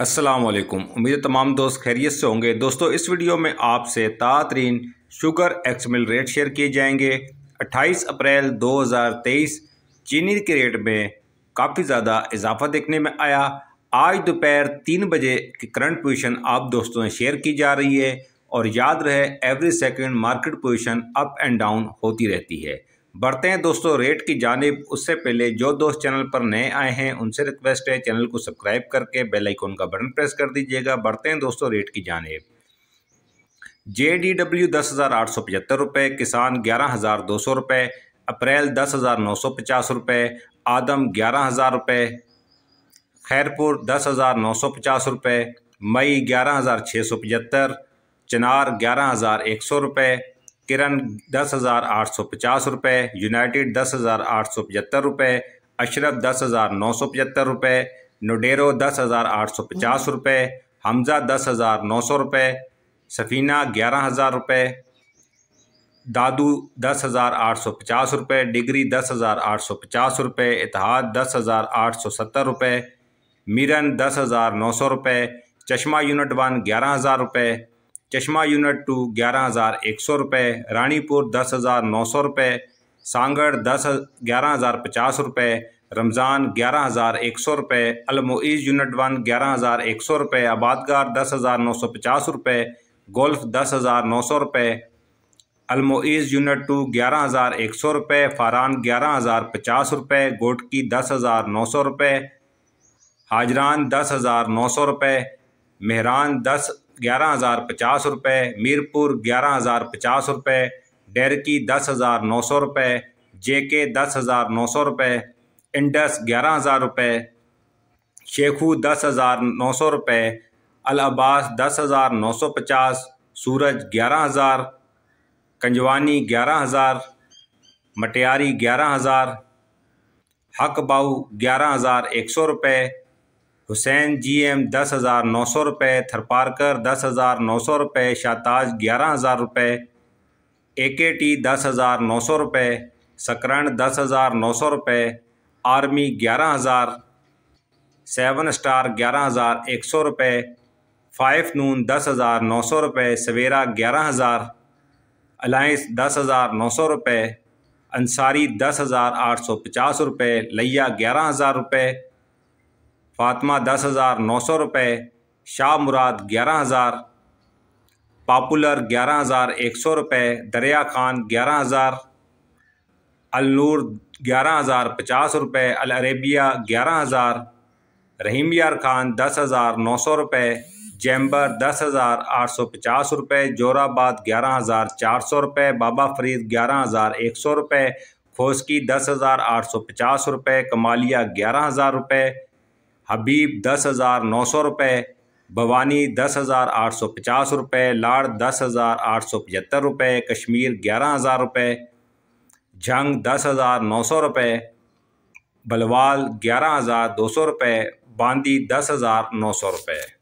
असलकुम उम्मीद है तमाम दोस्त खैरियत से होंगे दोस्तों इस वीडियो में आपसे तातरीन शुगर एक्समिल रेट शेयर किए जाएंगे 28 अप्रैल 2023 चीनी के रेट में काफ़ी ज़्यादा इजाफा देखने में आया आज दोपहर तीन बजे की करंट पोजीशन आप दोस्तों ने शेयर की जा रही है और याद रहे every second market position up and down होती रहती है बढ़ते हैं दोस्तों रेट की जानब उससे पहले जो दोस्त चैनल पर नए आए हैं उनसे रिक्वेस्ट है चैनल को सब्सक्राइब करके बेल आइकॉन का बटन प्रेस कर दीजिएगा बढ़ते हैं दोस्तों रेट की जानब जे डी डब्ल्यू दस हज़ार आठ सौ पचहत्तर रुपये किसान ग्यारह हज़ार दो सौ रुपये अप्रैल दस हज़ार नौ सौ पचास रुपये आदम ग्यारह हज़ार रुपये खैरपुर दस हज़ार नौ सौ पचास रुपये मई ग्यारह हज़ार छः सौ पचहत्तर चनार ग्यारह हज़ार एक सौ रुपये किरण दस हज़ार आठ सौ पचास रुपये यूनाइटेड दस हज़ार आठ सौ पचहत्तर रुपये अशरफ दस हज़ार नौ सौ पचहत्तर रुपये नोडेरो दस हज़ार आठ सौ पचास हम्म। रुपये हमज़ा दस हज़ार नौ सौ रुपये सफ़ीना ग्यारह हज़ार रुपये दादू दस हज़ार आठ सौ पचास रुपये डिग्री दस हज़ार आठ सौ पचास रुपये इतिहाद दस हज़ार आठ सौ सत्तर रुपये मिरन दस हज़ार नौ सौ रुपये चश्मा यूनिट वन ग्यारह हज़ार रुपये चश्मा यूनिट टू ग्यारह हज़ार एक सौ रुपये रानीपुर दस हज़ार नौ सौ रुपये सांगड़ दस ग्यारह हज़ार पचास रुपये रमज़ान ग्यारह हज़ार एक सौ रुपये अलमोईज़ यूनिट वन ग्यारह हज़ार एक सौ रुपये आबादगार दस हज़ार नौ सौ पचास रुपये गोल्फ दस हज़ार नौ सौ रुपये अलमोईज़ यूनिट टू ग्यारह हज़ार एक सौ रुपये फारान ग्यारह हज़ार पचास रुपये गोटकी दस हज़ार नौ सौ रुपये हाजरान दस हज़ार नौ सौ रुपये मेहरान दस ग्यारह हज़ार पचास रुपये मीरपुर ग्यारह हज़ार पचास रुपये डेरकी दस हज़ार नौ सौ रुपये जे के दस हज़ार नौ सौ रुपये इंडस ग्यारह हज़ार रुपये शेखू दस हज़ार नौ सौ रुपये अलअब्बास दस हज़ार नौ सौ पचास सूरज ग्यारह हज़ार कंजवानी ग्यारह हज़ार मटियारी ग्यारह हज़ार हकबाऊ ग्यारह हज़ार एक सौ रुपये हुसैन जी एम दस हज़ार नौ सौ रुपये थरपारकर दस हज़ार नौ सौ रुपये शाताज ग्यारह हज़ार रुपये ए के टी दस हज़ार नौ सौ रुपये सकरण दस हज़ार नौ सौ रुपये आर्मी ग्यारह हज़ार सेवन स्टार ग्यारह हज़ार एक सौ रुपये फ़ाइफ नून दस हज़ार नौ सौ रुपये सवेरा ग्यारह हज़ार अलाइंस दस हज़ार नौ सौ रुपये अंसारी दस हज़ार आठ सौ पचास रुपये लिया ग्यारह हज़ार रुपये फातिमा दस हज़ार नौ सौ रुपये शाह मुराद ग्यारह हज़ार पापुलर ग्यारह हज़ार एक सौ रुपये दरिया खान ग्यारह हज़ार अलनूर ग्यारह हज़ार पचास रुपये अरेबिया ग्यारह हज़ार रहीम यार खान दस हज़ार नौ सौ रुपये जैम्बर दस हज़ार आठ सौ पचास रुपये जोराबाद ग्यारह हज़ार चार सौ रुपये बाबा फरीद ग्यारह हज़ार एक सौ रुपये खोसकी दस हज़ार आठ सौ पचास रुपये कमालिया ग्यारह हज़ार रुपये हबीब दस हज़ार नौ सौ रुपये भवानी दस हज़ार आठ सौ पचास रुपये लाड़ दस हज़ार आठ सौ पचहत्तर रुपये कश्मीर ग्यारह हज़ार रुपये जंग दस हज़ार नौ सौ रुपये बलवाल ग्यारह हज़ार दो सौ रुपये बांदी दस हज़ार नौ सौ रुपये